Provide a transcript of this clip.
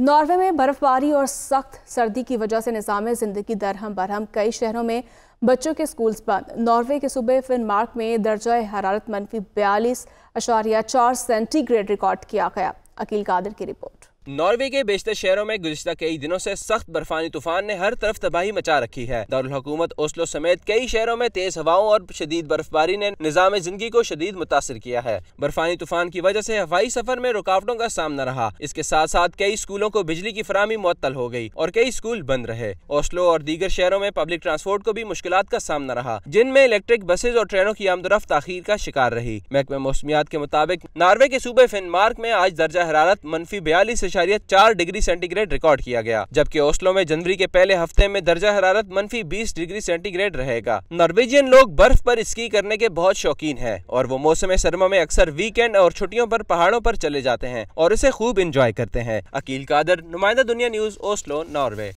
Norway में बर्फबारी और सख्त सर्दी की वजह से निज़ाम ज़िंदगी दरहम बरहम कई शहरों में बच्चों के स्कूल्स बंद नॉर्वे के सूबे फिनमार्क में दर्जा हरारत मनफी बयालीस अशारिया चार सेंटीग्रेड रिकॉर्ड किया गया अकील कादर की रिपोर्ट नॉर्वे के बेशतर शहरों में गुजशत कई दिनों से सख्त बर्फानी तूफान ने हर तरफ तबाही मचा रखी है दारकूमत ओस्लो समेत कई शहरों में तेज हवाओं और शदीद बर्फबारी ने निज़ाम जिंदगी को शदीद मुतासर किया है बर्फानी तूफान की वजह से हवाई सफर में रुकावटों का सामना रहा इसके साथ साथ कई स्कूलों को बिजली की फरहमी मअतल हो गई और कई स्कूल बंद रहे ओस्लो और दीगर शहरों में पब्लिक ट्रांसपोर्ट को भी मुश्किल का सामना रहा जिनमें इलेक्ट्रिक बसेज और ट्रेनों की आमदरफ तखीर का शिकार रही महकमे मौसमियात के मुताबिक नार्वे के सूबे फिनमार्क में आज दर्जा हरारत मनफी बयालीस इशारिया चार डिग्री सेंटीग्रेड रिकॉर्ड किया गया जबकि ओस्लो में जनवरी के पहले हफ्ते में दर्जा हरारत मनफी बीस डिग्री सेंटीग्रेड रहेगा नॉर्वेजियन लोग बर्फ पर स्की करने के बहुत शौकीन है और वो मौसम सरमा में अक्सर वीकेंड और छुट्टियों पर पहाड़ों पर चले जाते हैं और इसे खूब इंजॉय करते हैं अकील कादर नुमाइंदा दुनिया न्यूज ओस्लो नॉर्वे